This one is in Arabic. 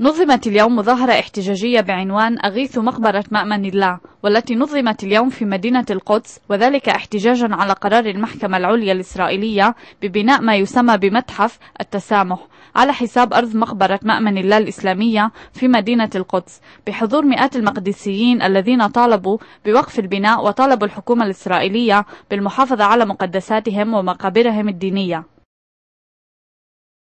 نظمت اليوم مظاهرة احتجاجية بعنوان أغيث مقبرة مأمن الله والتي نظمت اليوم في مدينة القدس وذلك احتجاجا على قرار المحكمة العليا الإسرائيلية ببناء ما يسمى بمتحف التسامح على حساب أرض مقبرة مأمن الله الإسلامية في مدينة القدس بحضور مئات المقدسيين الذين طالبوا بوقف البناء وطالبوا الحكومة الإسرائيلية بالمحافظة على مقدساتهم ومقابرهم الدينية